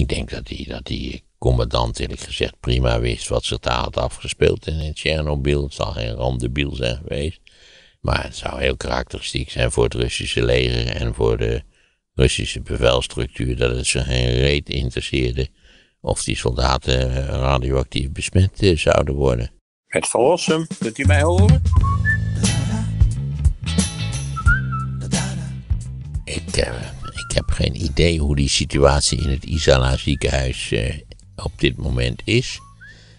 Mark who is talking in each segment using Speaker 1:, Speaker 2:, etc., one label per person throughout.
Speaker 1: Ik denk dat die, dat die commandant eerlijk gezegd prima wist wat zich daar had afgespeeld in Tsjernobyl. Het zal geen randebiel zijn geweest. Maar het zou heel karakteristiek zijn voor het Russische leger en voor de Russische bevelstructuur dat het ze geen reet interesseerde of die soldaten eh, radioactief besmet eh, zouden worden. Het verlossen, kunt u mij horen? Ik hem. Eh, ik heb geen idee hoe die situatie in het Isala ziekenhuis eh, op dit moment is.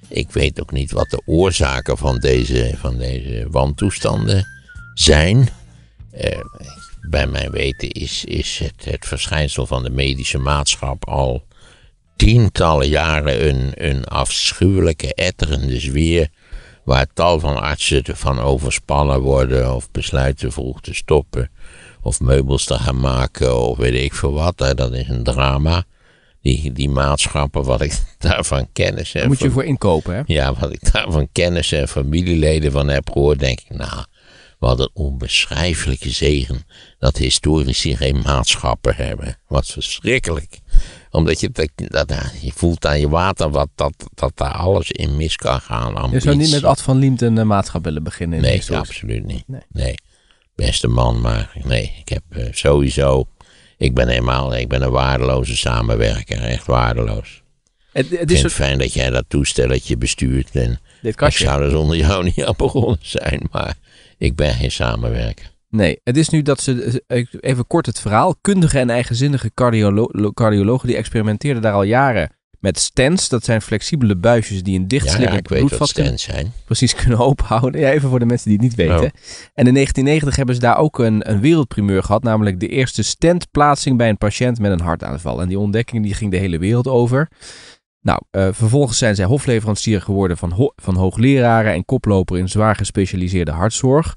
Speaker 1: Ik weet ook niet wat de oorzaken van deze, van deze wantoestanden zijn. Eh, bij mijn weten is, is het, het verschijnsel van de medische maatschap al tientallen jaren een, een afschuwelijke, etterende sfeer. Waar tal van artsen van overspannen worden of besluiten vroeg te stoppen of meubels te gaan maken of weet ik veel wat. Hè, dat is een drama. Die, die maatschappen, wat ik daarvan kennis heb. moet je voor inkopen, hè? Ja, wat ik daarvan kennis en familieleden van heb gehoord, denk ik, nou, wat een onbeschrijfelijke zegen dat historici geen maatschappen hebben. Wat verschrikkelijk. Omdat je, dat, je voelt aan je water wat, dat, dat daar alles in mis kan gaan. Ambitie. Je zou niet met Ad
Speaker 2: van Liemt een eh, willen beginnen? In nee, absoluut niet. nee
Speaker 1: beste man, maar nee, ik heb eh, sowieso, ik ben helemaal, ik ben een waardeloze samenwerker, echt waardeloos.
Speaker 2: Het, is het fijn
Speaker 1: dat jij dat toestelletje bestuurt en Dit ik zou
Speaker 2: er zonder jou niet aan begonnen zijn, maar ik ben geen samenwerker. Nee, het is nu dat ze, eh, even kort het verhaal, kundige en eigenzinnige cardiolo cardiologen die experimenteerden daar al jaren met stents. Dat zijn flexibele buisjes die een dichtslikkend ja, ja, bloedvat stents zijn. precies kunnen openhouden. Ja, even voor de mensen die het niet weten. Oh. En in 1990 hebben ze daar ook een, een wereldprimeur gehad, namelijk de eerste stentplaatsing bij een patiënt met een hartaanval. En die ontdekking die ging de hele wereld over. Nou, eh, vervolgens zijn zij hofleverancier geworden van, van hoogleraren en koploper in zwaar gespecialiseerde hartzorg.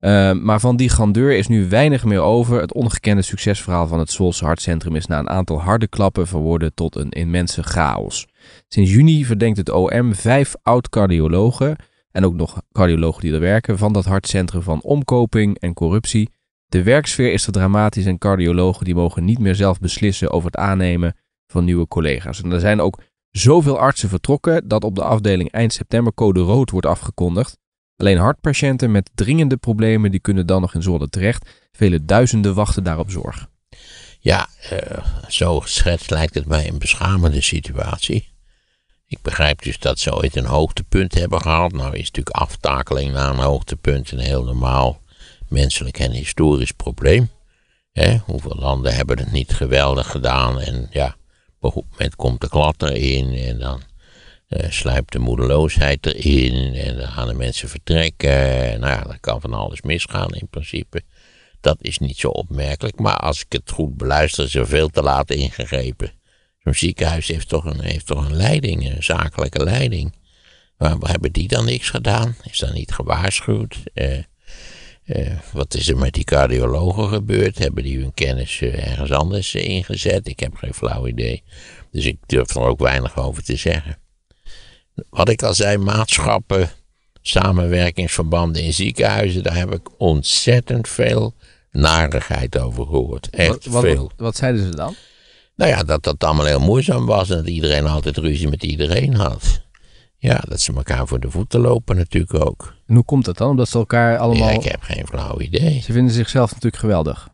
Speaker 2: Ehm, maar van die grandeur is nu weinig meer over. Het ongekende succesverhaal van het Zwolse Hartcentrum is na een aantal harde klappen verworden tot een immense chaos. Sinds juni verdenkt het OM vijf oud-cardiologen en ook nog cardiologen die er werken van dat hartcentrum van omkoping en corruptie. De werksfeer is er dramatisch en cardiologen die mogen niet meer zelf beslissen over het aannemen van nieuwe collega's. En er zijn ook zoveel artsen vertrokken dat op de afdeling eind september code rood wordt afgekondigd. Alleen hartpatiënten met dringende problemen die kunnen dan nog in Zwolle terecht. Vele duizenden wachten daarop zorg. Ja, eh, zo geschetst lijkt het mij een
Speaker 1: beschamende situatie. Ik begrijp dus dat ze ooit een hoogtepunt hebben gehad. Nou is natuurlijk aftakeling na een hoogtepunt een heel normaal menselijk en historisch probleem. hoeveel landen hebben het niet geweldig gedaan en ja, op een moment komt de klad erin en dan eh, slijpt de moedeloosheid erin en dan gaan de mensen vertrekken. Nou ja, dan kan van alles misgaan in principe. Dat is niet zo opmerkelijk, maar als ik het goed beluister is er veel te laat ingegrepen. Zo'n ziekenhuis heeft toch een, heeft toch een leiding, een zakelijke leiding. Maar hebben die dan niks gedaan? Is dat niet gewaarschuwd? Eh, eh, wat is er met die cardiologen gebeurd? Hebben die hun kennis ergens anders ingezet? Ik heb geen flauw idee. Dus ik durf er ook weinig over te zeggen. Wat ik al zei, maatschappen, samenwerkingsverbanden in ziekenhuizen, daar heb ik ontzettend veel narigheid over gehoord. Echt wat, veel.
Speaker 2: Wat zeiden ze dan?
Speaker 1: Nou ja, dat dat allemaal heel moeizaam was en dat iedereen altijd ruzie met iedereen had. Ja, dat ze elkaar voor de voeten lopen natuurlijk ook.
Speaker 2: En hoe komt dat dan? Omdat ze elkaar allemaal... Ja, ik heb geen flauw idee. Ze vinden zichzelf natuurlijk geweldig.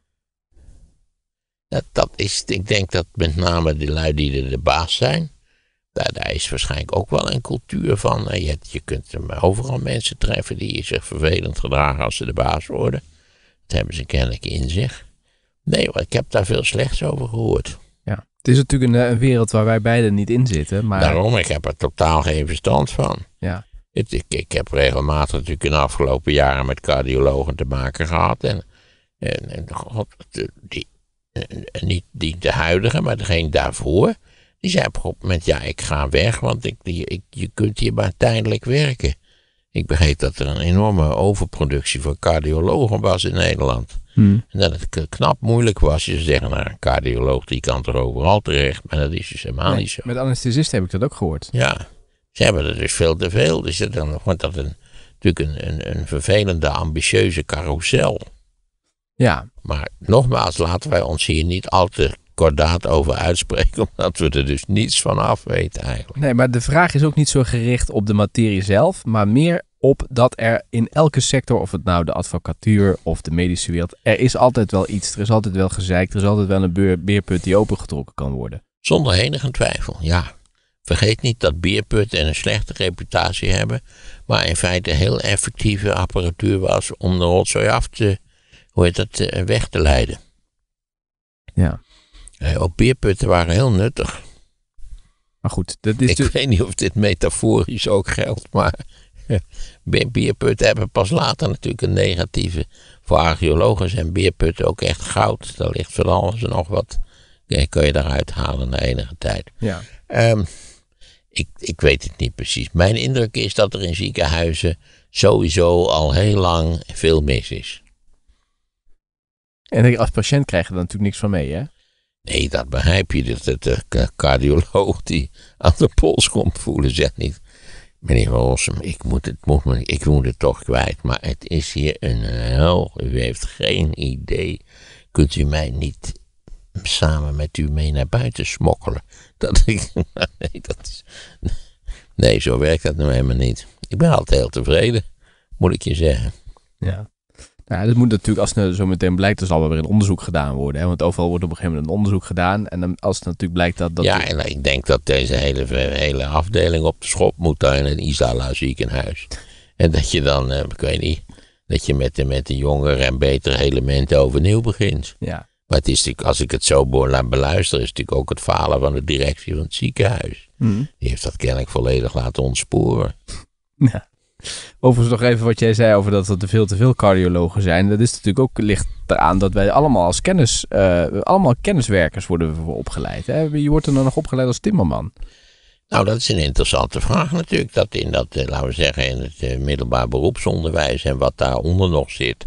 Speaker 1: Dat, dat is, ik denk dat met name de lui die er de baas zijn, daar, daar, is waarschijnlijk ook wel een cultuur van. Eh, je, je kunt overal mensen treffen die zich vervelend gedragen als ze de baas worden. Dat hebben ze kennelijk
Speaker 2: in zich. Nee, ik heb daar veel slechts over gehoord. Ja, het is natuurlijk een, een wereld waar wij beiden niet in zitten. Maar... Daarom,
Speaker 1: ik heb er totaal geen
Speaker 2: verstand van. Ja. ik, ik
Speaker 1: heb regelmatig natuurlijk in de afgelopen jaren met cardiologen te maken gehad. En, en, die, eh, niet, die de huidige, maar degene daarvoor die zei op een gegeven moment, ja, ik ga weg, want ik, ik, je kunt hier maar tijdelijk werken. Ik begreep dat er een enorme overproductie voor cardiologen was in Nederland. Hmm. En dat het knap moeilijk was. Je zeggen, nou, een cardioloog die kan er overal terecht. Maar dat is dus helemaal niet zo.
Speaker 2: Met anesthesisten heb ik dat ook gehoord. Ja,
Speaker 1: ze hebben er dus veel te veel. Dus dan wordt dat een, natuurlijk een, een, een vervelende, ambitieuze carousel. Ja. Maar nogmaals, laten wij ons hier niet al te kordaat over uitspreken, omdat we er
Speaker 2: dus niets van af weten eigenlijk. Nee, maar de vraag is ook niet zo gericht op de materie zelf, maar meer op dat er in elke sector, of het nou de advocatuur of de medische wereld, er is altijd wel iets, er is altijd wel gezeik, er is altijd wel een beerput die opengetrokken kan worden. Zonder enige
Speaker 1: twijfel, ja. Vergeet niet dat beerputten een slechte reputatie hebben, maar in feite heel effectieve apparatuur was om de rotzooi af te, hoe heet dat, eh, weg te leiden. Ja ook beerputten waren heel nuttig. Maar goed, dat is Ik dus- weet niet of dit metaforisch ook geldt, maar beerputten hebben pas later natuurlijk een negatieve. Voor archeologen zijn beerputten ook echt goud. Daar ligt van alles en nog wat. Kun je daaruit halen na enige tijd. Ja. Ehm, ik, ik weet het niet precies. Mijn indruk is dat er in ziekenhuizen sowieso al heel lang veel mis is. En als patiënt krijg je er natuurlijk niks van mee, hè? Nee, dat begrijp je. Dat de, eh, cardioloog die aan de pols komt voelen zegt niet. Meneer Rossum, ik moet, het, moet me, ik moet het toch kwijt, maar het is hier een hel. U heeft geen idee. Kunt u mij niet samen met u mee naar buiten smokkelen? Dat ik, nee, dat is, nee, zo werkt dat nou helemaal niet. Ik ben altijd heel
Speaker 2: tevreden, moet ik je zeggen. Ja. Nou, dat moet natuurlijk, als het nou zo meteen blijkt, dan zal wel weer een onderzoek gedaan worden. Hè? Want overal wordt op een gegeven moment een onderzoek gedaan. En dan, als het natuurlijk blijkt dat... ja, en ik
Speaker 1: denk dat deze hele, hele afdeling op de schop moet daar in het Isala ziekenhuis. En dat je dan, eh, ik weet niet, dat je met de, met de jongere en betere elementen overnieuw begint. Ja. Maar het is als ik het zo beluister, is het natuurlijk ook het falen van de directie
Speaker 2: van het ziekenhuis. Mhm. Die heeft dat kennelijk volledig laten ontsporen. Ja. Overigens nog even wat jij zei over dat, er veel te veel cardiologen zijn. Dat is natuurlijk ook licht eraan dat wij allemaal als kennis, eh, allemaal kenniswerkers worden we opgeleid. Hè? Je wordt er dan nog opgeleid als timmerman. Nou, dat is een interessante vraag natuurlijk. Dat in dat, eh, laten we zeggen, in het
Speaker 1: eh, middelbaar beroepsonderwijs en wat daaronder nog zit.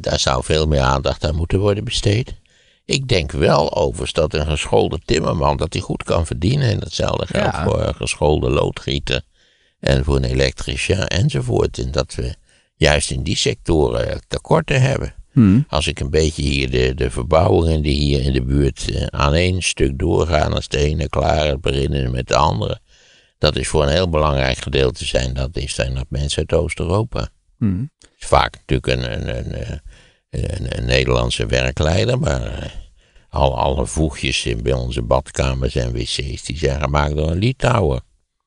Speaker 1: daar zou veel meer aandacht aan moeten worden besteed. Ik denk wel overigens dat een geschoolde timmerman dat hij goed kan verdienen. En hetzelfde geldt voor een geschoolde loodgieter en voor een elektricien enzovoort. En dat we juist in die sectoren tekorten hebben. Hmm. Als ik een beetje hier de, de verbouwingen die hier in de buurt eh, aan één stuk doorgaan, als de ene klaar beginnen met de andere. Dat is voor een heel belangrijk gedeelte zijn, dat is, zijn dat mensen uit Oost-Europa. Hmm. is vaak natuurlijk een, een, een, eh, een, Nederlandse werkleider, maar eh, al, alle voegjes in, bij onze badkamers en wc's, die zijn gemaakt
Speaker 2: door een Litouwer.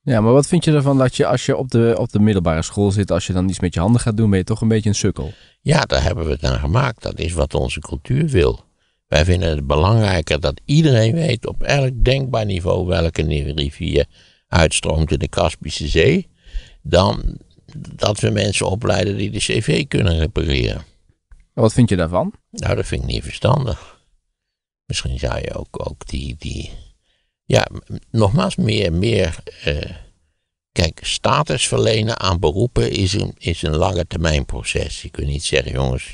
Speaker 2: Ja, maar wat vind je ervan dat je als je op de, op de middelbare school zit, als je dan iets met je handen gaat doen, ben je toch een beetje een sukkel? Ja, daar hebben we het aan gemaakt. Dat is wat
Speaker 1: onze cultuur wil. Wij vinden het belangrijker dat iedereen weet op elk denkbaar niveau welke rivier uitstroomt in de Kaspische Zee, dan dat we mensen opleiden die de cv kunnen repareren. Wat vind je daarvan? Nou, dat vind ik niet verstandig. Misschien zou je ook, ook die, die ja, nogmaals, meer, meer eh, kijk, status verlenen aan beroepen is een, is een lange termijn proces. Je kunt niet zeggen, jongens,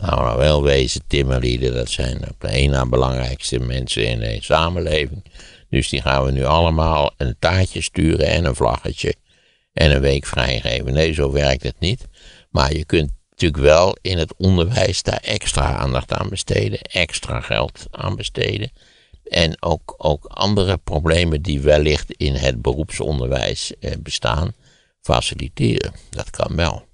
Speaker 1: nou, wel wezen, timmerlieden, dat zijn de een na belangrijkste mensen in de samenleving. Dus die gaan we nu allemaal een taartje sturen en een vlaggetje en een week vrijgeven. Nee, zo werkt het niet. Maar je kunt natuurlijk wel in het onderwijs daar extra aandacht aan besteden, extra geld aan besteden. En ook, ook andere problemen die wellicht in het beroepsonderwijs eh, bestaan, faciliteren. Dat kan wel.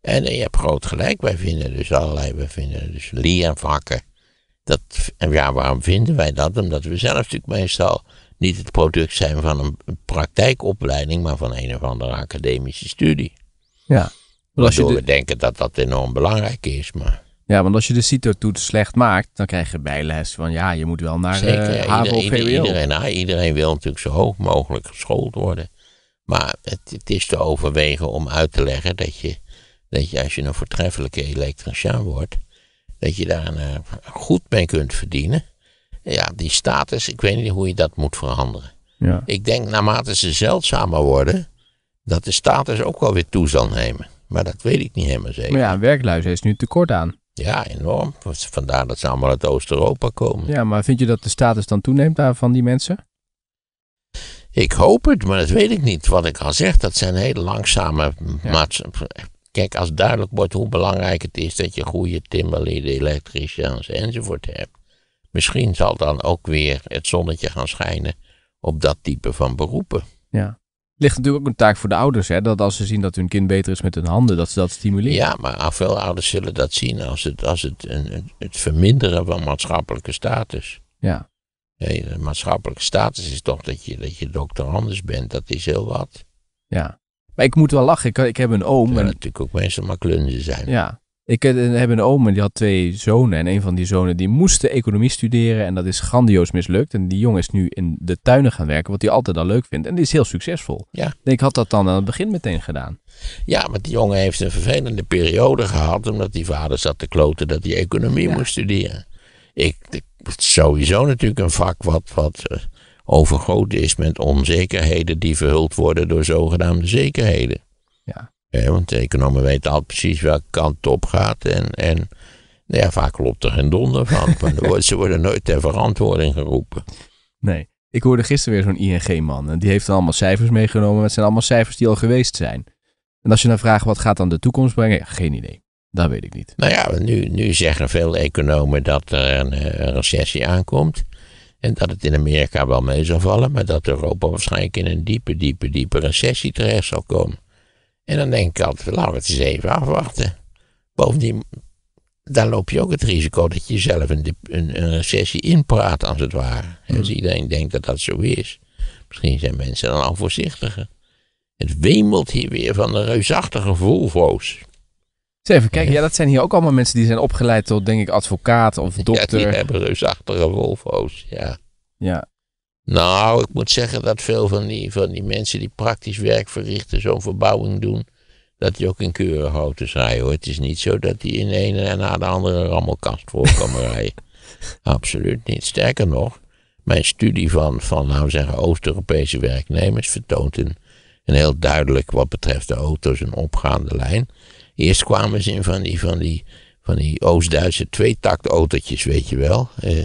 Speaker 1: En eh, je hebt groot gelijk, wij vinden dus allerlei, wij vinden dus leervakken. Dat, en ja, waarom vinden wij dat? Omdat we zelf natuurlijk meestal niet het product zijn van een praktijkopleiding, maar van een of andere academische studie.
Speaker 2: Ja. Waardoor we
Speaker 1: denken dat dat enorm belangrijk is, maar...
Speaker 2: Ja, want als je de CITO-toets slecht maakt, dan krijg je bijles van ja, je moet wel naar Zeker, eh, HAVO iedereen, nou,
Speaker 1: iedereen wil natuurlijk zo hoog mogelijk geschoold worden. Maar het, het, is te overwegen om uit te leggen dat je, dat je als je een voortreffelijke elektricien wordt, dat je daar eh, goed mee kunt verdienen. Ja, die status, ik weet niet hoe je dat moet veranderen. Ja. Ik denk naarmate ze zeldzamer worden, dat de status ook wel weer toe zal nemen. Maar dat weet ik niet helemaal zeker. Maar ja,
Speaker 2: werkluis heeft nu tekort aan.
Speaker 1: Ja, enorm. Vandaar dat ze allemaal uit Oost-Europa komen.
Speaker 2: Ja, maar vind je dat de status dan toeneemt daar van die mensen?
Speaker 1: Ik hoop het, maar dat weet ik niet. Wat ik al zeg, dat zijn hele langzame ja. maatschappijen. Kijk, als duidelijk wordt hoe belangrijk het is dat je goede timmerlieden, elektriciens enzovoort hebt. Misschien zal dan ook weer het zonnetje gaan schijnen
Speaker 2: op dat type van beroepen. Ja ligt natuurlijk ook een taak voor de ouders. Hè? Dat als ze zien dat hun kind beter is met hun handen, dat ze dat stimuleren. Ja, maar veel ouders zullen dat zien als het, als het, een,
Speaker 1: het verminderen van maatschappelijke status. Ja. Nee, maatschappelijke status is toch dat je, dat je doctorandus bent. Dat is heel wat.
Speaker 2: Ja. Maar ik moet wel lachen. Ik, ik heb een oom. En... natuurlijk ook mensen maar klunzen zijn. Ja. Ik eh, heb een oom en die had twee zonen. En een van die zonen die de economie studeren. En dat is grandioos mislukt. En die jongen is nu in de tuinen gaan werken. Wat hij altijd al leuk vindt. En die is heel succesvol. Ja. Ik had dat dan aan het begin meteen gedaan. Ja, maar die jongen heeft een vervelende periode gehad. Omdat die vader zat te kloten dat hij economie moest
Speaker 1: studeren. Ik, sowieso natuurlijk een vak wat, wat eh, overgoten is met onzekerheden. Die verhuld worden door zogenaamde zekerheden. Ja want de economen weten al precies welke kant het op gaat. En, en nou ja, vaak klopt er geen donder van. ze worden nooit ter verantwoording geroepen.
Speaker 2: Nee. Ik hoorde gisteren weer zo'n ING-man. En die heeft dan allemaal cijfers meegenomen. het zijn allemaal cijfers die al geweest zijn. En als je dan vraagt wat gaat dan de toekomst brengen? geen idee. Dat weet ik niet. Nou ja, nu, nu zeggen veel
Speaker 1: economen dat er een, eh, een, recessie aankomt. En dat het in Amerika wel mee zal vallen, maar dat Europa waarschijnlijk in een diepe, diepe, diepe recessie terecht zal komen. En dan denk ik altijd, laten we het eens even afwachten. Bovendien, daar loop je ook het risico dat je zelf een, een, een recessie inpraat, als het ware. Hmm. Dus iedereen denkt dat dat zo is. Misschien zijn mensen dan al voorzichtiger. Het wemelt hier weer van de
Speaker 2: reusachtige Volvo's. Dus even kijken, ja. dat zijn hier ook allemaal mensen die zijn opgeleid tot, denk ik, advocaat of dokter. Ja, die hebben reusachtige Volvo's, ja. Ja,
Speaker 1: nou, ik moet zeggen dat veel van die, van die mensen die praktisch werk verrichten, zo'n verbouwing doen, dat die ook in keuren auto's zijn hoor. Het is niet zo dat die in de ene en na de andere rammelkast voor kan rijden. Absoluut niet. Sterker nog, mijn studie van, van nou zeggen, Oost-Europese werknemers vertoont een, een heel duidelijk wat betreft de auto's een opgaande lijn. Eerst kwamen ze in van die, van die, van die Oost-Duitse tweetaktautootjes, weet je wel. Eh,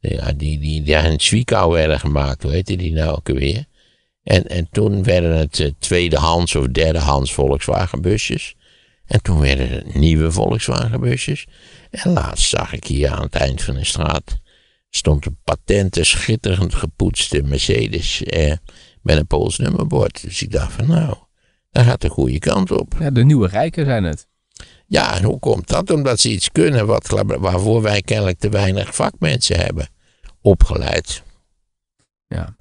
Speaker 1: ja, die, die, die een Zwiekau werden gemaakt, hoe heette die nou ook weer? En, en toen werden het eh, tweedehands of derdehands Volkswagenbusjes. En toen werden het nieuwe volkswagenbusjes En laatst zag ik hier aan het eind van de straat, stond een patente, schitterend gepoetste Mercedes eh, met een Pools nummerbord. Dus ik dacht van nou, daar gaat de goede kant op. Ja, de nieuwe rijken zijn het. Ja, en hoe komt dat? Omdat ze iets kunnen wat, waarvoor wij kennelijk te weinig vakmensen hebben opgeleid. Ja.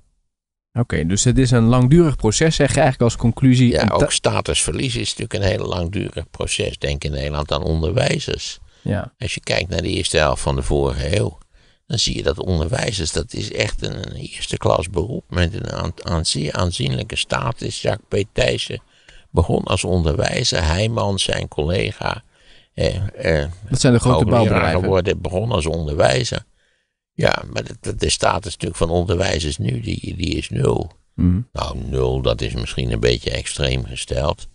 Speaker 1: Oké, dus het is een langdurig proces, zeg je eigenlijk als conclusie. Ja, ook statusverlies is natuurlijk een heel langdurig proces. Denk in Nederland aan onderwijzers. Ja. Als je kijkt naar de eerste helft van de vorige eeuw, dan zie je dat onderwijzers, dat is echt een, eerste klas beroep met een aanzienlijke status. Jacques P. Thijssen begon als onderwijzer. Heijman, zijn collega. Eh, eh, dat zijn de grote bouwbedrijven. Geworden, begon als onderwijzer. Ja, maar de, de status natuurlijk van onderwijzers nu, die, die is nul. Mm. Nou, nul, dat is misschien een beetje extreem gesteld.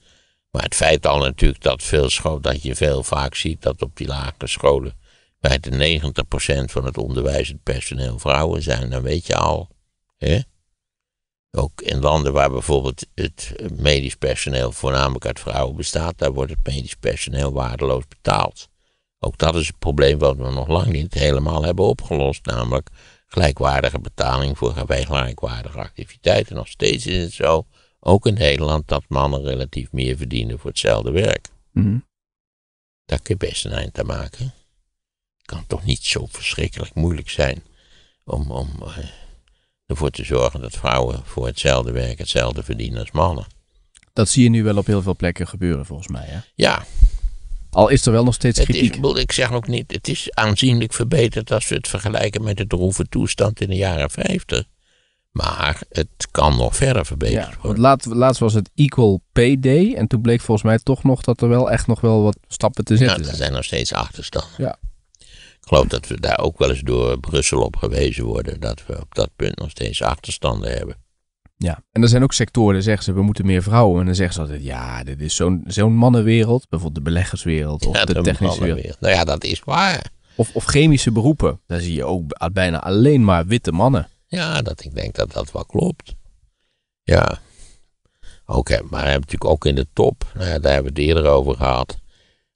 Speaker 1: Maar het feit al natuurlijk dat, veel school, dat je veel vaak ziet dat op die lagere scholen bij de 90% van het onderwijzend personeel vrouwen zijn, dan weet je al. Hè? Ook in landen waar bijvoorbeeld het medisch personeel voornamelijk uit vrouwen bestaat, daar wordt het medisch personeel waardeloos betaald. Ook dat is een probleem wat we nog lang niet helemaal hebben opgelost, namelijk gelijkwaardige betaling voor gelijkwaardige activiteiten. Nog steeds is het zo, ook in Nederland, dat mannen relatief meer verdienen voor hetzelfde werk. Mm -hmm. Daar kun je best een eind aan maken. Kan toch niet zo verschrikkelijk moeilijk zijn om, om eh, ervoor te zorgen dat vrouwen voor hetzelfde werk hetzelfde verdienen als mannen.
Speaker 2: Dat zie je nu wel op heel veel plekken gebeuren, volgens mij. Hè? Ja. Al is er wel nog steeds het kritiek.
Speaker 1: ik zeg ook niet, het is aanzienlijk verbeterd als we het vergelijken met de droeve toestand in de jaren 50. Maar het kan nog verder verbeterd
Speaker 2: worden. Laat, laatst was het Equal Pay Day. En toen bleek volgens mij toch nog dat er wel echt nog wel wat stappen te nou, zetten nou, zijn. Er zijn
Speaker 1: nog steeds achterstanden. Ja. Ik geloof dat we daar ook wel eens door Brussel op gewezen worden, dat we op dat punt nog steeds
Speaker 2: achterstanden hebben. Ja, en er zijn ook sectoren, zeggen ze, we moeten meer vrouwen. En dan zeggen ze altijd, ja, dit is zo'n zo'n mannenwereld. Bijvoorbeeld de beleggerswereld of de technische wereld. Nou ja, dat is waar. Of, of chemische beroepen. Daar zie je ook bijna alleen maar witte mannen. Ja, dat, ik denk dat dat wel klopt.
Speaker 1: Ja. Oké, maar we hebben natuurlijk ook in de top, nou ja, daar hebben we het eerder over gehad.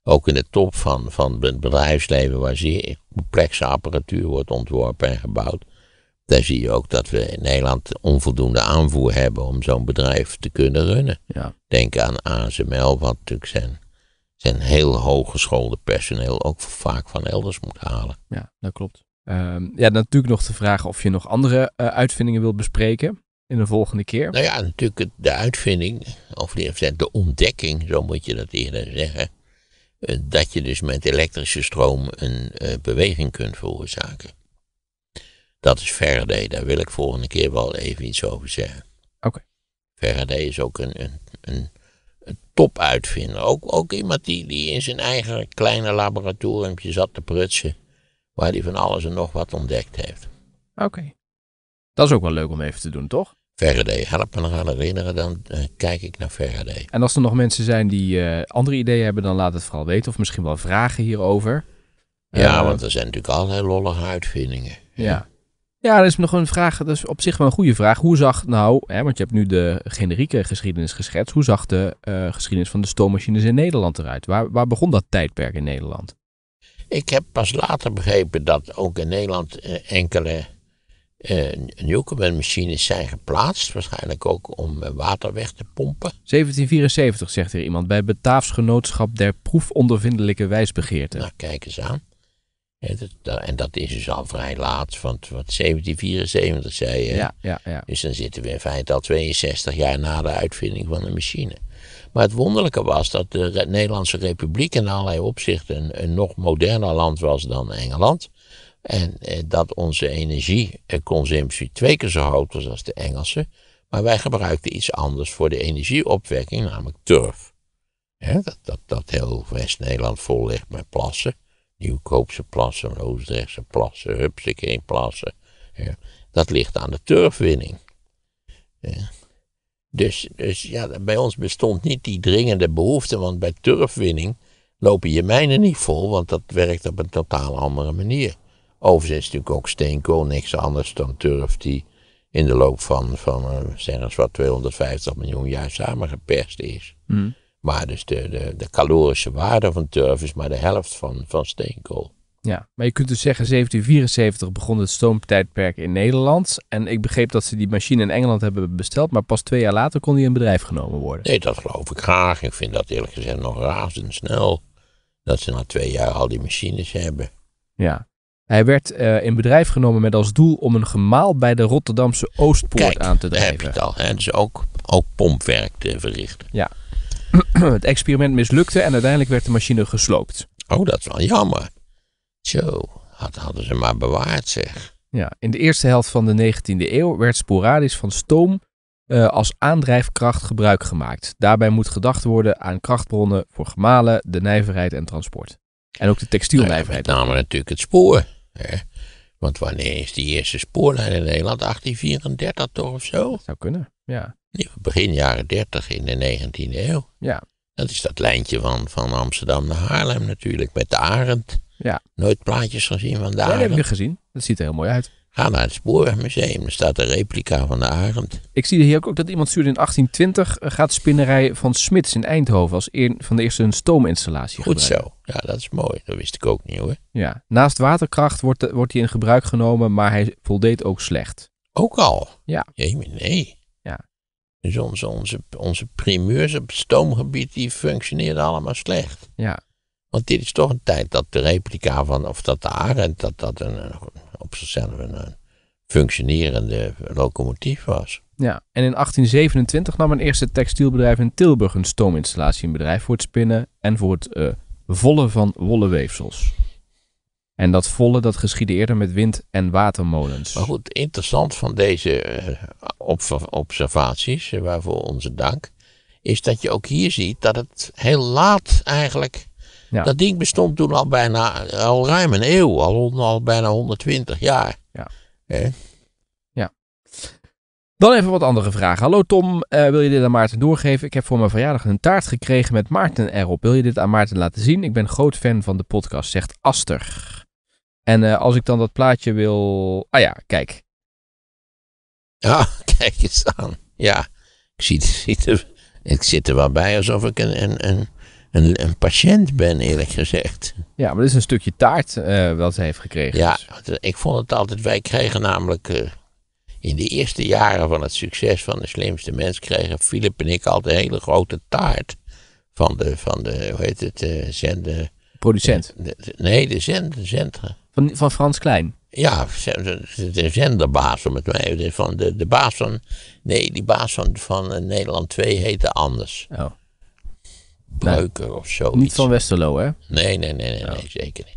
Speaker 1: Ook in de top van, van het bedrijfsleven waar zeer complexe apparatuur wordt ontworpen en gebouwd. Daar zie je ook dat we in Nederland onvoldoende aanvoer hebben om zo'n bedrijf te kunnen runnen. Ja. Denk aan ASML, wat natuurlijk zijn, zijn heel hooggeschoolde personeel ook vaak van elders moet
Speaker 2: halen. Ja, dat klopt. Ehm, ja, natuurlijk nog de vraag of je nog andere eh, uitvindingen wilt bespreken in de volgende keer. Nou ja, natuurlijk de uitvinding, of de ontdekking,
Speaker 1: zo moet je dat eerder zeggen, eh, dat je dus met elektrische stroom een eh, beweging kunt veroorzaken. Dat is Faraday, daar wil ik volgende keer wel even iets over zeggen. Oké. Faraday is ook een, een, een, een topuitvinder. Ook, ook iemand die, in zijn eigen kleine laboratoriumpje zat te prutsen, waar hij van alles en nog wat ontdekt heeft. Oké. Dat is ook wel leuk om even te doen, toch? Faraday helpen aan herinneren, dan eh, kijk ik naar Faraday.
Speaker 2: En als er nog mensen zijn die eh, andere ideeën hebben, dan laat het vooral weten. Of misschien wel vragen hierover. Ja, eh, want er zijn natuurlijk allerlei lollige uitvindingen. Ja. ja. er is nog een vraag, dat is op zich wel een goede vraag. Hoe zag nou, hè, want je hebt nu de generieke geschiedenis geschetst, hoe zag de geschiedenis van de stoommachines in Nederland eruit? Waar, waar begon dat tijdperk in Nederland?
Speaker 1: Ik heb pas later begrepen dat ook in Nederland enkele eh, Machines zijn geplaatst, waarschijnlijk ook om eh, water weg te
Speaker 2: pompen. 1774 zegt er iemand bij het Bataafsgenootschap der proefondervindelijke wijsbegeerte. Nou, kijk eens aan.
Speaker 1: En dat is dus al vrij laat, want wat 1774 zei je. Dus dan zitten we in feite al 62 jaar na de uitvinding van de machine. Maar het wonderlijke was dat de Nederlandse Republiek in allerlei opzichten een nog moderner land was dan Engeland. En eh, dat onze energieconsumptie eh, twee keer zo hoog was als de Engelse. Maar wij gebruikten iets anders voor de energieopwekking, namelijk turf. dat, dat, dat heel West-Nederland vol ligt met plassen. Nieuwkoopse plassen, Loosdrechtse plassen, Hupseke plassen. dat ligt aan de turfwinning. Dus, dus ja, bij ons bestond niet die dringende behoefte, want bij turfwinning lopen je mijnen niet vol, want dat werkt op een totaal andere manier. Overigens is natuurlijk ook steenkool niks anders dan turf die in de loop van, van eh, zeg eens wat, 250 miljoen jaar samengeperst is. Hmm. Maar dus de, de, de, calorische waarde van turf is maar de helft van, van steenkool.
Speaker 2: Ja, maar je kunt dus zeggen 1774 begon het stoomtijdperk in Nederland. En ik begreep dat ze die machine in Engeland hebben besteld, maar pas twee jaar later kon die in bedrijf genomen worden. Nee, dat geloof ik graag. Ik vind
Speaker 1: dat eerlijk gezegd nog razendsnel. Dat ze na twee jaar al die machines hebben.
Speaker 2: Ja, hij werd eh, in bedrijf genomen met als doel om een gemaal bij de Rotterdamse Oostpoort
Speaker 1: aan te drijven. Daar heb je het al. Dus ook, ook pompwerk te verrichten.
Speaker 2: Ja. het experiment mislukte en uiteindelijk werd de machine gesloopt. Oh, dat is wel jammer. Zo,
Speaker 1: dat hadden ze maar bewaard zeg.
Speaker 2: Ja, in de eerste helft van de 19e eeuw werd sporadisch van stoom eh, als aandrijfkracht gebruik gemaakt. Daarbij moet gedacht worden aan krachtbronnen voor gemalen, de nijverheid en transport. En ook de textielnijverheid. Nou, met name natuurlijk het spoor. Want wanneer is die eerste spoorlijn in Nederland? 1834
Speaker 1: toch of zo? Dat zou kunnen, ja. Begin jaren 30 in de 19e eeuw. Ja. Dat is dat lijntje van, van Amsterdam naar Haarlem natuurlijk, met de Arend. Ja. Nooit plaatjes
Speaker 2: gezien van de Arend. Ja, dat heb ik gezien. Dat ziet er heel mooi uit. Ga naar het Spoorwegmuseum, daar staat een replica van de Arend. Ik zie hier ook, ook dat iemand stuurde in 1820 eh, gaat spinnerij van Smits in Eindhoven als een van de eerste een stoominstallatie Goed zo. Ja, dat is mooi. Dat wist ik ook niet hoor. Ja. Naast waterkracht wordt, eh, wordt hij in gebruik genomen, maar hij voldeed ook slecht. Ook al? Ja.
Speaker 1: nee. Ja.
Speaker 2: Dus onze, onze, onze primeurs
Speaker 1: op het stoomgebied, die functioneerden allemaal slecht. Ja. Want dit is toch een tijd dat de replica van, of dat de Arend, dat dat een, eh, op zichzelf een, functionerende locomotief was.
Speaker 2: Ja, en in 1827 nam een eerste textielbedrijf in Tilburg een stoominstallatie in bedrijf voor het spinnen en voor het eh, volle van wollen weefsels. En dat volle dat geschiedde eerder met wind- en watermolens. Maar
Speaker 1: goed, interessant van deze eh, observaties, eh, waarvoor onze dank, is dat je ook hier ziet dat het heel laat eigenlijk. Ja. Dat ding bestond toen al bijna al ruim een eeuw,
Speaker 2: al, al bijna
Speaker 1: 120 jaar. Ja.
Speaker 2: Dan even wat andere vragen. Hallo Tom, eh, wil je dit aan Maarten doorgeven? Ik heb voor mijn verjaardag een taart gekregen met Maarten erop. Wil je dit aan Maarten laten zien? Ik ben groot fan van de podcast, zegt Aster. En eh, als ik dan dat plaatje wil... Ah ja, kijk. Ah,
Speaker 1: kijk eens aan. Ja, ik, zie, er, ik zit er wel
Speaker 2: bij alsof ik een,
Speaker 1: een, een, een, patiënt ben, eerlijk gezegd. Ja, maar dit is een stukje taart uh, wat ze heeft gekregen. Ja, ik vond het altijd... Wij kregen namelijk in de eerste jaren van het succes van de slimste mens kregen Philip en ik altijd een hele grote taart van de, van de hoe heet het, eh, eh, de Producent? de, nee, de zender. Van, van Frans Klein? Ja, de zenderbaas, om het van de, de baas van, nee, die baas van, van eh, Nederland 2 heette anders. Oh.
Speaker 2: Breuker of zo. Niet van Westerlo, hè?
Speaker 1: Nee, nee, nee, nee, nee oh. zeker niet.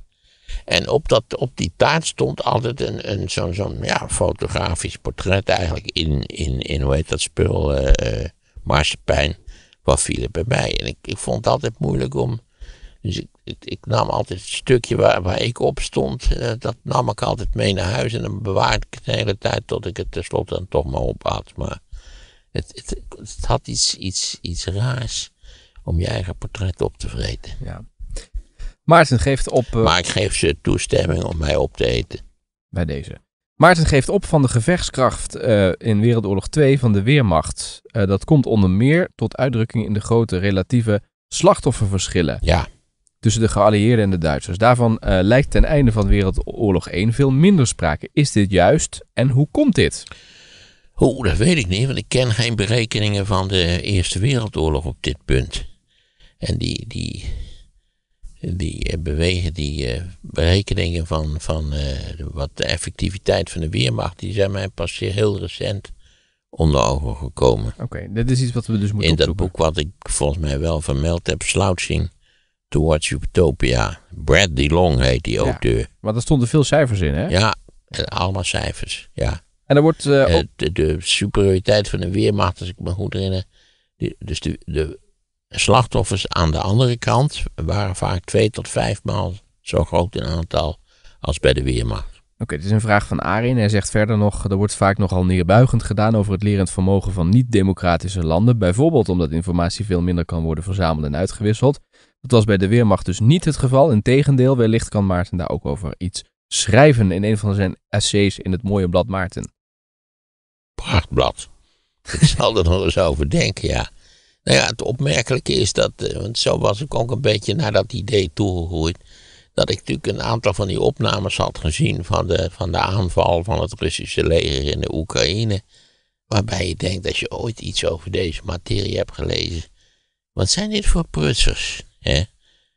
Speaker 1: En op, dat, op die taart stond altijd een, een, zo'n zo'n ja, fotografisch portret eigenlijk in, in, in, hoe heet dat spul, uh, marsepein viel er bij mij. En ik, ik vond het altijd moeilijk om, dus ik, ik, nam altijd het stukje waar, waar ik op stond, eh, dat nam ik altijd mee naar huis en dan bewaarde ik het de hele tijd tot ik het tenslotte dan toch maar op had. Maar het, het, het had iets, iets, iets raars om je eigen
Speaker 2: portret op te vreten. Ja. Maarten geeft op. Uh, maar ik geef ze toestemming om mij op te eten. Bij deze. Maarten geeft op van de gevechtskracht eh, in Wereldoorlog 2 van de Weermacht. Eh, dat komt onder meer tot uitdrukking in de grote relatieve slachtofferverschillen. Ja. Tussen de geallieerden en de Duitsers. Daarvan lijkt ten einde van Wereldoorlog 1 veel minder sprake. Is dit juist en hoe komt dit? Oeh,
Speaker 1: dat weet ik niet, want ik ken geen berekeningen van de Eerste Wereldoorlog op dit punt. En die, die die eh, bewegen die eh, berekeningen van, van eh, wat de effectiviteit van de Weermacht, die zijn mij pas heel recent onder ogen gekomen. Oké, dat is iets wat we dus moeten In dat boek wat ik volgens mij wel vermeld heb, Slouching Towards Utopia. Brad DeLong heet die auteur. Ja,
Speaker 2: maar daar stonden veel cijfers in, hè? Ja, allemaal cijfers, ja.
Speaker 1: En er wordt... de, superioriteit van de Weermacht, als ik me goed herinner, dus de, de Slachtoffers aan de andere kant waren vaak twee tot vijf maal zo groot in aantal als bij de Weermacht.
Speaker 2: Oké, het is een vraag van Arin. Hij zegt verder nog, er wordt vaak nogal neerbuigend gedaan over het lerend vermogen van niet-democratische landen. Bijvoorbeeld omdat informatie veel minder kan worden verzameld en uitgewisseld. Dat was bij de Weermacht dus niet het geval. Integendeel, wellicht kan Maarten daar ook over iets schrijven in een van zijn essays in het mooie blad Maarten. Prachtblad. Ik zal er nog eens over denken, ja. Nou ja, het opmerkelijke is dat, eh,
Speaker 1: want zo was ik ook een beetje naar dat idee toegegroeid, dat ik natuurlijk een aantal van die opnames had gezien van de, van de aanval van het Russische leger in de Oekraïne. Waarbij je denkt, als je ooit iets over deze materie hebt gelezen, wat zijn dit voor prutsers? Hè?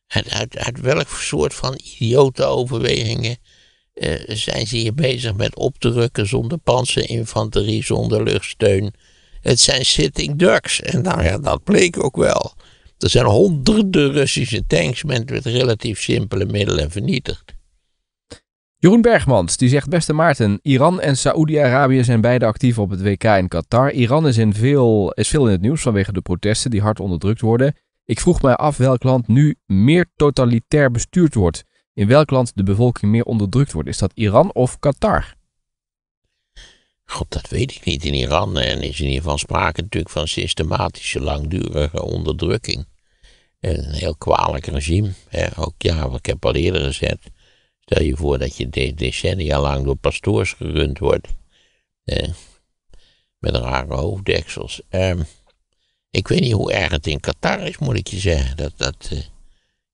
Speaker 1: Uit, uit, welk soort van idiote overwegingen eh, zijn ze hier bezig met op te rukken zonder panzerinfanterie, zonder luchtsteun? Het zijn sitting ducks. En nou ja, dat bleek ook wel. Er zijn honderden Russische tanks met, relatief simpele middelen
Speaker 2: vernietigd. Jeroen Bergmans die zegt: Beste Maarten, Iran en Saoedi-Arabië zijn beide actief op het WK in Qatar. Iran is, in veel, is veel in het nieuws vanwege de protesten die hard onderdrukt worden. Ik vroeg mij af welk land nu meer totalitair bestuurd wordt. In welk land de bevolking meer onderdrukt wordt. Is dat Iran of Qatar? God, dat weet ik niet. In Iran
Speaker 1: eh, en is in ieder geval sprake natuurlijk van systematische, langdurige onderdrukking. En eh, een heel kwalijk regime. Hè. Ook ja, wat ik heb al eerder gezegd. Stel je voor dat je decennia lang door pastoors gerund wordt. met rare hoofddeksels. Ehm, ik weet niet hoe erg het in Qatar is, moet ik je zeggen. Dat, dat, eh,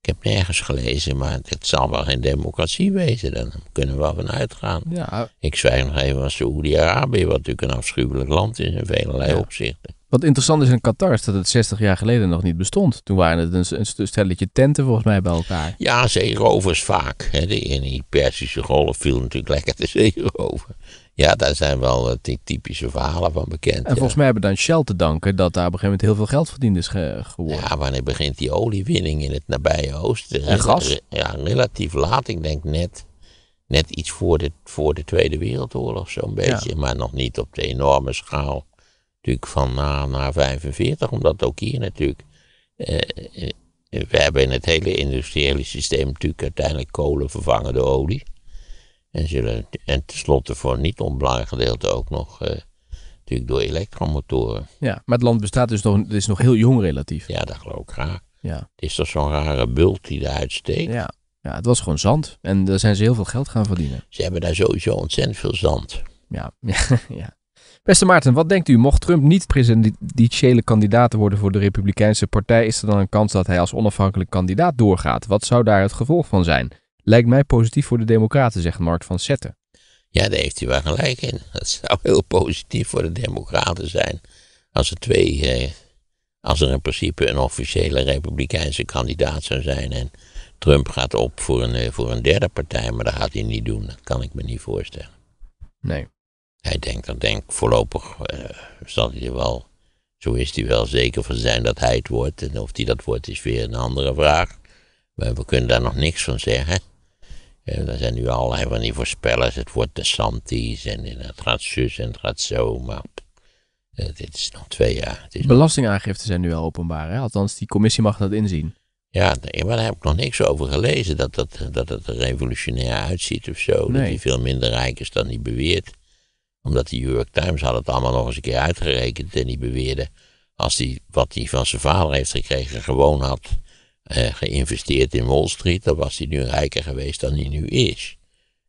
Speaker 1: ik heb nergens gelezen, maar het zal wel geen democratie wezen. Daar kunnen we wel van uitgaan. Ja. Ik zwijg nog even van Saoedi-Arabië, wat natuurlijk een afschuwelijk land is in vele opzichten.
Speaker 2: Wat interessant is in Qatar is dat het 60 jaar geleden nog niet bestond. Toen waren het een, stelletje tenten volgens mij bij elkaar.
Speaker 1: Ja, zeerovers vaak. Hè. in die Persische golf viel natuurlijk lekker de zeerover. Ja, daar zijn wel eh, typische verhalen van bekend. En volgens
Speaker 2: mij hebben dan Shell te danken dat daar op een gegeven moment heel veel geld verdiend is geworden. Ja, wanneer begint die
Speaker 1: oliewinning in het nabije oosten? En gas? Ja, relatief laat. Ik denk net, net iets voor de, voor de Tweede Wereldoorlog zo'n beetje. Maar nog niet op de enorme schaal natuurlijk van na, na 45, omdat ook hier natuurlijk. Eh, eh, we hebben in het hele industriële systeem natuurlijk uiteindelijk kolen vervangen door olie. En, zullen, en tenslotte voor een niet onbelangrijk gedeelte ook nog eh, natuurlijk
Speaker 2: door elektromotoren. Ja, maar het land bestaat dus nog, het is nog heel jong relatief. Ja, dat geloof ik graag. Ja. Het is toch zo'n rare bult die eruit steekt. Ja. ja, het was gewoon zand. En daar zijn ze heel veel geld
Speaker 1: gaan verdienen. Ze hebben daar sowieso ontzettend veel zand. ja.
Speaker 2: ja. Beste Maarten, wat denkt u? Mocht Trump niet presidentiële kandidaat worden voor de Republikeinse Partij, is er dan een kans dat hij als onafhankelijk kandidaat doorgaat? Wat zou daar het gevolg van zijn? Lijkt mij positief voor de Democraten, zegt Mark van Zetten. Ja, daar heeft hij wel gelijk in. Dat zou heel positief voor de
Speaker 1: Democraten zijn. Als er twee, eh, als er in principe een officiële Republikeinse kandidaat zou zijn en Trump gaat op voor een, eh, voor een derde partij, maar dat gaat hij niet doen. Dat kan ik me niet voorstellen. Nee. Hij denkt, dan denk voorlopig uh, zal hij er wel, zo is hij wel zeker van zijn dat hij het wordt. En of hij dat wordt is weer een andere vraag. Maar we kunnen daar nog niks van zeggen. En eh, er zijn nu al van die voorspellers. Het wordt de Santis en het gaat zus en het gaat zo. Maar
Speaker 2: eh, dit is nog twee jaar. Nog... Belastingaangiften zijn nu al openbaar, hè? althans die commissie mag dat inzien.
Speaker 1: Ja, maar daar heb ik nog niks over gelezen. Dat, dat, dat het er revolutionair uitziet of zo. Dat hij veel minder rijk is dan hij beweert omdat de New York Times had het allemaal nog eens een keer uitgerekend en die beweerde, als hij wat hij van zijn vader heeft gekregen gewoon had eh, geïnvesteerd in Wall Street, dan was hij nu rijker geweest dan hij nu is.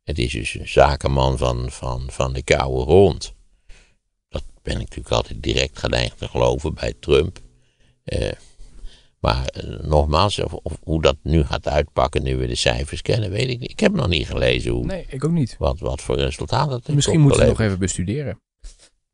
Speaker 1: Het is dus een zakenman van, van, van de koude rond. Dat ben ik natuurlijk altijd direct geneigd te geloven bij Trump. Uh, maar eh, nogmaals, of, hoe dat nu gaat uitpakken, nu we de cijfers kennen, weet ik niet. Ik heb nog niet gelezen hoe.
Speaker 2: Nee, ik ook niet. Wat, wat voor resultaat dat Misschien moeten we nog even bestuderen.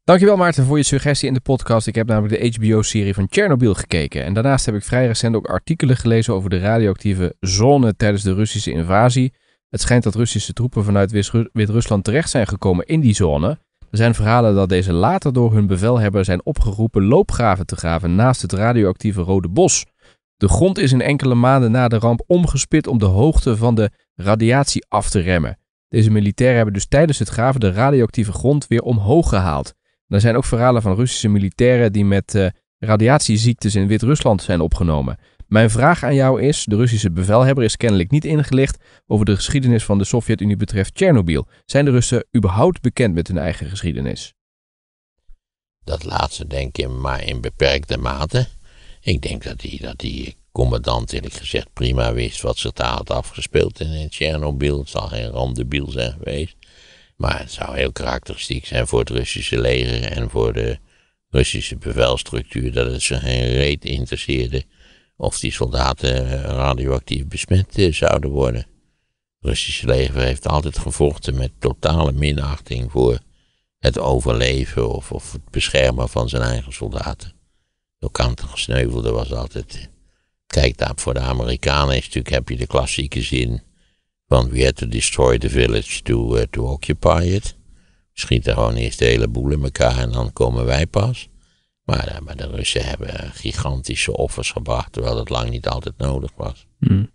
Speaker 2: Dankjewel Maarten voor je suggestie in de podcast. Ik heb namelijk de HBO-serie van Tsjernobyl gekeken. En daarnaast heb ik vrij recent ook artikelen gelezen over de radioactieve zone tijdens de Russische invasie. Het schijnt dat Russische troepen vanuit Wit-Rusland terecht zijn gekomen in die zone. Er zijn verhalen dat deze later door hun bevelhebber zijn opgeroepen loopgraven te graven naast het radioactieve Rode Bos. De grond is in enkele maanden na de ramp omgespit om de hoogte van de radiatie af te remmen. Deze militairen hebben dus tijdens het graven de radioactieve grond weer omhoog gehaald. er zijn ook verhalen van Russische militairen die met uh, radiatieziektes in Wit-Rusland zijn opgenomen. Mijn vraag aan jou is: de Russische bevelhebber is kennelijk niet ingelicht over de geschiedenis van de Sovjet-Unie betreft Tsjernobyl. Zijn de Russen überhaupt bekend met hun eigen geschiedenis?
Speaker 1: Dat laatste denk ik maar in beperkte mate. Ik denk dat die, dat die commandant eerlijk gezegd prima wist wat ze daar had afgespeeld in, in Tsjernobyl. Het zal geen randebiel zijn geweest. Maar het zou heel karakteristiek zijn voor het Russische leger en voor de Russische bevelstructuur dat het ze geen reet interesseerde of die soldaten eh, radioactief besmet eh, zouden worden. Het Russische leger heeft altijd gevochten met totale minachting voor het overleven of het beschermen van zijn eigen soldaten door kanten gesneuvelde was altijd. Kijk, daar voor de Amerikanen is natuurlijk, heb je de klassieke zin van we had to destroy the village to, eh, to occupy it. Schieten gewoon eerst de hele boel in elkaar en dan komen wij pas. Maar, eh, maar de Russen hebben gigantische offers gebracht, terwijl dat lang niet
Speaker 2: altijd nodig was. Mm.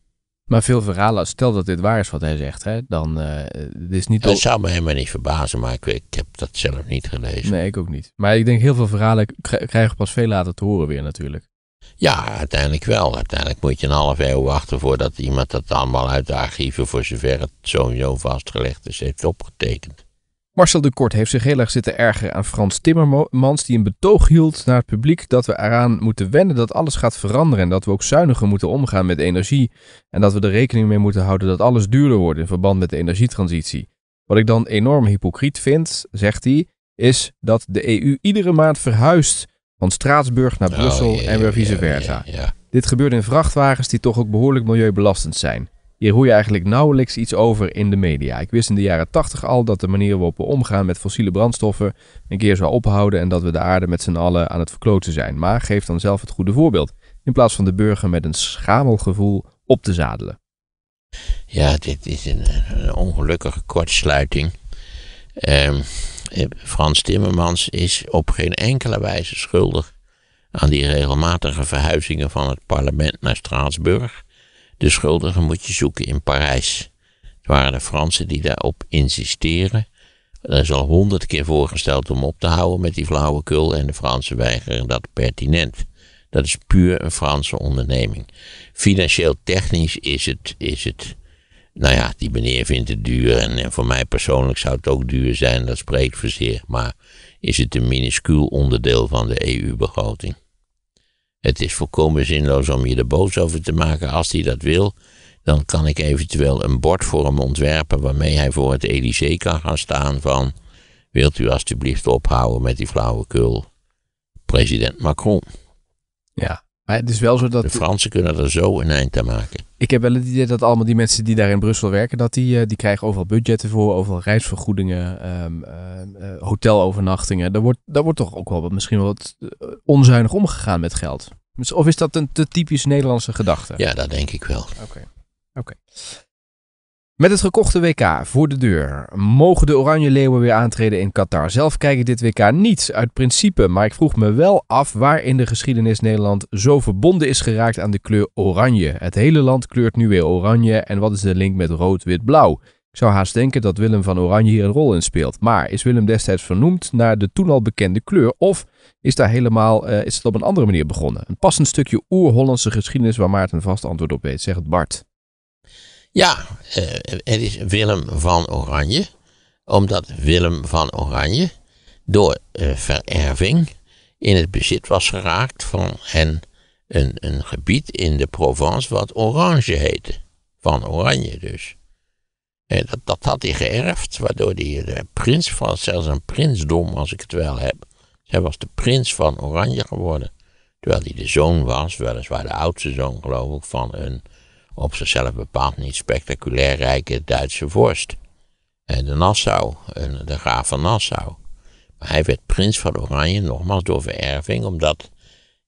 Speaker 2: Maar veel verhalen, stel dat dit waar is wat hij zegt, hè, dan uh, het is niet... Dat zou me helemaal niet verbazen, maar ik, ik, heb dat zelf niet gelezen. Nee, ik ook niet. Maar ik denk heel veel verhalen krijgen pas veel later te horen weer natuurlijk. Ja, uiteindelijk
Speaker 1: wel. Uiteindelijk moet je een half eeuw wachten voordat iemand dat allemaal uit de archieven, voor zover het sowieso vastgelegd is, heeft
Speaker 2: opgetekend. Marcel de Kort heeft zich heel erg zitten ergeren aan Frans Timmermans, die een betoog hield naar het publiek dat we eraan moeten wennen dat alles gaat veranderen en dat we ook zuiniger moeten omgaan met energie en dat we er rekening mee moeten houden dat alles duurder wordt in verband met de energietransitie. Wat ik dan enorm hypocriet vind, zegt hij, is dat de EU iedere maand verhuist van Straatsburg naar oh, Brussel en weer vice versa. Dit gebeurt in vrachtwagens die toch ook behoorlijk milieubelastend zijn. Hier hoe je eigenlijk nauwelijks iets over in de media. Ik wist in de jaren 80 al dat de manier waarop we omgaan met fossiele brandstoffen een keer zou ophouden en dat we de aarde met z'n allen aan het verkloten zijn. Maar geef dan zelf het goede voorbeeld, in plaats van de burger met een schamel gevoel op te zadelen.
Speaker 1: Ja, dit is een,
Speaker 2: een ongelukkige
Speaker 1: kortsluiting. Ehm, Frans Timmermans is op geen enkele wijze schuldig aan die regelmatige verhuizingen van het parlement naar Straatsburg. De schuldigen moet je zoeken in Parijs. Het waren de Fransen die daarop insisteren. Er is al honderd keer voorgesteld om op te houden met die flauwekul en de Fransen weigeren dat pertinent. Dat is puur een Franse onderneming. Financieel technisch is het, is het nou ja, die meneer vindt het duur en, en, voor mij persoonlijk zou het ook duur zijn, dat spreekt voor zich, maar is het een minuscuul onderdeel van de EU-begroting. Het is volkomen zinloos om je er boos over te maken. Als hij dat wil, dan kan ik eventueel een bord voor hem ontwerpen waarmee hij voor het Elysée kan gaan staan van wilt u alstublieft ophouden met die flauwekul, president Macron.
Speaker 2: Ja, het is wel
Speaker 1: zo dat... De Fransen kunnen er zo een eind aan maken.
Speaker 2: Ik heb wel het idee dat allemaal die mensen die daar in Brussel werken, dat die, eh, die krijgen overal budgetten voor, overal reisvergoedingen, um, ehm, uh, eh, eh, hotelovernachtingen. Daar wordt, daar wordt toch ook wel misschien wel wat onzuinig omgegaan met geld. Dus of is dat een te typisch Nederlandse gedachte? Ja, dat denk ik wel. Oké. Oké. Met het gekochte WK voor de deur mogen de Oranje Leeuwen weer aantreden in Qatar. Zelf kijk ik dit WK niet uit principe, maar ik vroeg me wel af waar in de geschiedenis Nederland zo verbonden is geraakt aan de kleur oranje. Het hele land kleurt nu weer oranje en wat is de link met rood, wit, blauw? Ik zou haast denken dat Willem van Oranje hier een rol in speelt. Maar is Willem destijds vernoemd naar de toen al bekende kleur of is, daar helemaal, eh, is het op een andere manier begonnen? Een passend stukje oer-Hollandse geschiedenis waar Maarten vast antwoord op weet, zegt Bart.
Speaker 1: Ja, het eh, is Willem van Oranje. Omdat Willem van Oranje door eh, vererving in het bezit was geraakt van en een, een gebied in de Provence wat Orange heette. Van Oranje dus. En eh, dat, dat had hij geërfd, waardoor hij de prins van, zelfs een prinsdom als ik het wel heb. Hij was de prins van Oranje geworden. Terwijl hij de zoon was, weliswaar de oudste zoon geloof ik, van een op zichzelf bepaald niet spectaculair rijke Duitse vorst. De Nassau, de graaf van Nassau. Maar hij werd prins van Oranje, nogmaals door vererving, omdat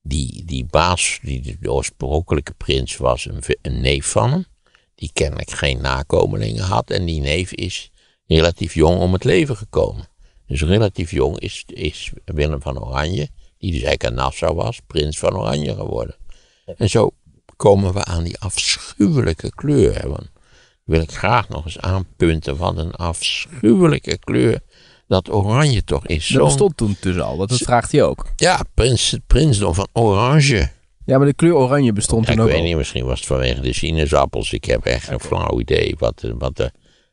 Speaker 1: die, die baas, die de oorspronkelijke prins was, een, een neef van hem, die kennelijk geen nakomelingen had. En die neef is relatief jong om het leven gekomen. Dus relatief jong is, is Willem van Oranje, die dus eigenlijk een Nassau was, prins van Oranje geworden. En zo komen we aan die afschuwelijke kleur. Want wil ik graag nog eens aanpunten, wat een afschuwelijke kleur dat oranje toch is. Dat stond toen dus al, dat vraagt hij ook. Ja, prins, prinsdom van oranje.
Speaker 2: Ja, maar de kleur oranje bestond
Speaker 1: toen ook Ik weet niet, misschien was het vanwege de sinaasappels. Ik heb echt een flauw idee wat, wat de,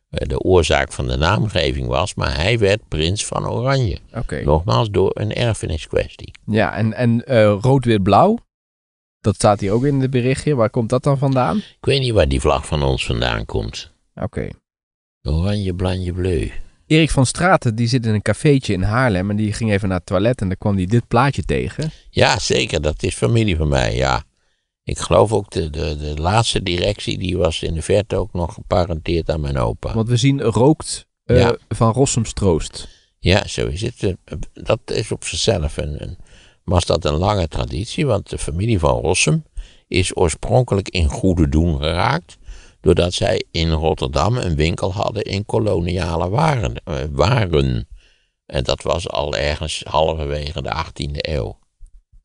Speaker 1: eh, de oorzaak van de naamgeving was. Maar hij werd prins van oranje. Okay. Nogmaals, door een erfeniskwestie.
Speaker 2: Ja, en, en eh, rood weer blauw dat staat hier ook in het berichtje. Waar komt dat dan vandaan? Ik weet niet waar die vlag van ons vandaan komt. Oké. Oranje, blanje, bleu. Erik van Straten die zit in een cafeetje in Haarlem en die ging even naar het toilet en daar kwam hij dit plaatje tegen.
Speaker 1: Ja, zeker. Dat is familie van mij, ja. Ik geloof ook de, de, de laatste directie, die was in de verte ook nog geparenteerd aan mijn opa. Want
Speaker 2: we zien rookt uh, van Rossumstroost. Ja, zo is
Speaker 1: het. Eh, eh, dat is op zichzelf een, een was dat een lange traditie, want de familie van Rossum is oorspronkelijk in goede doen geraakt, doordat zij in Rotterdam een winkel hadden in koloniale waren. Eh, waren. En dat was al ergens halverwege de 18e eeuw.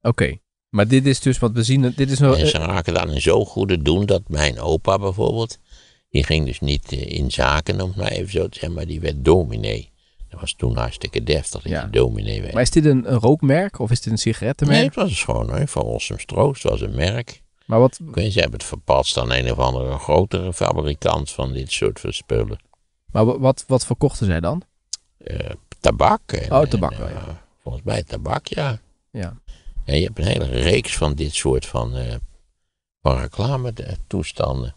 Speaker 1: Oké, maar dit is dus wat we zien. Dit is En ze raken dan in zo goede doen dat mijn opa bijvoorbeeld, die ging dus niet eh, in zaken, om maar even zo te zeggen, maar die werd dominee was toen hartstikke deftig dat ja. je dominee
Speaker 2: werd. Maar is dit een, rookmerk of is dit een sigarettenmerk? Nee, het was gewoon hè, van Rossum Stroost, het was een merk. Maar wat... Ik ze
Speaker 1: hebben het verpast aan een of andere grotere fabrikant van dit soort van spullen.
Speaker 2: Maar wat, wat verkochten zij dan?
Speaker 1: Eh, tabak. oh, tabak, wel, ja. Eh, volgens
Speaker 2: mij tabak,
Speaker 1: ja. Ja. En je hebt een hele reeks van dit soort van, eh, van reclame toestanden.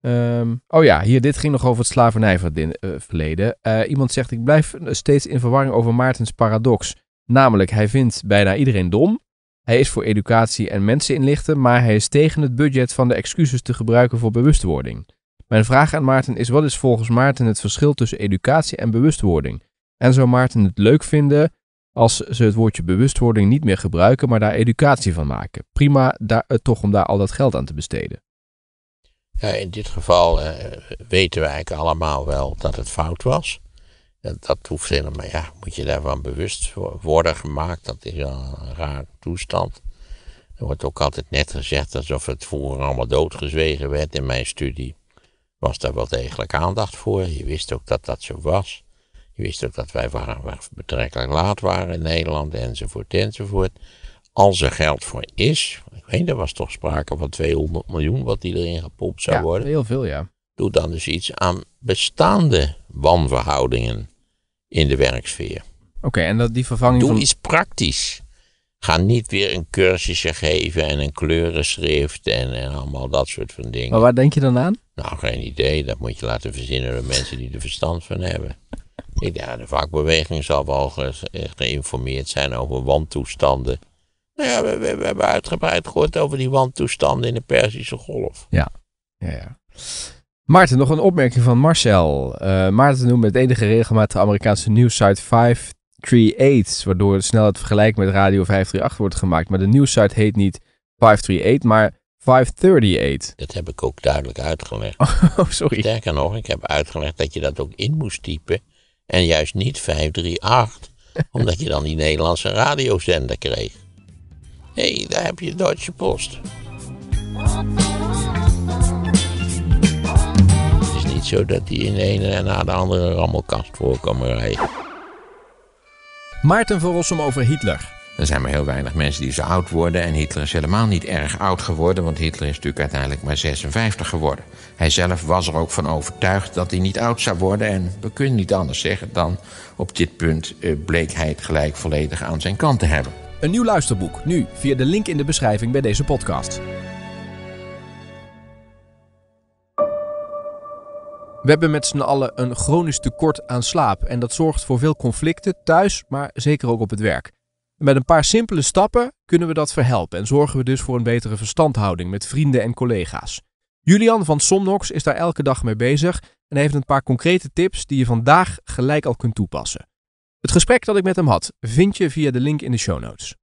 Speaker 2: Ehm, oh ja, hier, dit ging nog over het slavernijverleden. Eh, eh, iemand zegt, ik blijf steeds in verwarring over Maartens paradox. Namelijk, hij vindt bijna iedereen dom. Hij is voor educatie en mensen inlichten, maar hij is tegen het budget van de excuses te gebruiken voor bewustwording. Mijn vraag aan Maarten is, wat is volgens Maarten het verschil tussen educatie en bewustwording? En zou Maarten het leuk vinden als ze het woordje bewustwording niet meer gebruiken, maar daar educatie van maken? Prima daar, eh, toch om daar al dat geld aan te besteden.
Speaker 1: Ja, in dit geval eh, weten we eigenlijk allemaal wel dat het fout was. Dat, dat hoeft helemaal, maar ja, moet je daarvan bewust worden gemaakt. Dat is een raar toestand. Er wordt ook altijd net gezegd alsof het vroeger allemaal doodgezwegen werd in mijn studie. Was daar wel degelijk aandacht voor. Je wist ook dat dat zo was. Je wist ook dat wij waren, betrekkelijk laat waren in Nederland enzovoort enzovoort als er geld voor is. Ik weet, er was toch sprake van 200 miljoen wat die erin gepompt zou ja, worden. Heel veel, ja. Doe dan dus iets aan bestaande wanverhoudingen in de werksfeer.
Speaker 2: Oké, en dat die vervanging. Doe iets praktisch.
Speaker 1: Ga niet weer een cursusje geven en een kleurenschrift en, en allemaal dat soort van dingen. Maar waar denk je dan aan? Nou, geen idee. Dat moet je laten verzinnen door mensen die er verstand van hebben. de vakbeweging zal wel geïnformeerd zijn over wantoestanden nou ja, we, we, we hebben uitgebreid gehoord over die wantoestanden in de Perzische Golf. Ja,
Speaker 2: ja, ja. Maarten, nog een opmerking van Marcel. Uh, Maarten noemt met enige regelmaat de Amerikaanse nieuwssite 538, waardoor snel het vergelijk met Radio 538 wordt gemaakt. Maar de nieuwsite heet niet 538, maar 538. Dat heb ik ook duidelijk uitgelegd. Oh, sorry. Sterker
Speaker 1: nog, ik heb uitgelegd dat je dat ook in moest typen en juist niet 538, omdat je dan die Nederlandse radiozender kreeg hey, daar heb je Duitse Post. Het is niet zo dat die in de ene en na de andere rammelkast voorkomen rijden. Maarten verrossen over Hitler. Er zijn maar heel weinig mensen die zo oud worden. En Hitler is helemaal niet erg oud geworden, want Hitler is natuurlijk uiteindelijk maar 56 geworden. Hij zelf was er ook van overtuigd dat hij niet oud zou worden. En
Speaker 2: we kunnen niet anders zeggen dan op dit punt eh, bleek hij het gelijk volledig aan zijn kant te hebben. Een nieuw luisterboek, nu via de link in de beschrijving bij deze podcast. We hebben met z'n allen een chronisch tekort aan slaap en dat zorgt voor veel conflicten thuis, maar zeker ook op het werk. Met een paar simpele stappen kunnen we dat verhelpen en zorgen we dus voor een betere verstandhouding met vrienden en collega's. Julian van Somnox is daar elke dag mee bezig en heeft een paar concrete tips die je vandaag gelijk al kunt toepassen. Het gesprek dat ik met hem had vind je via de link in de show notes.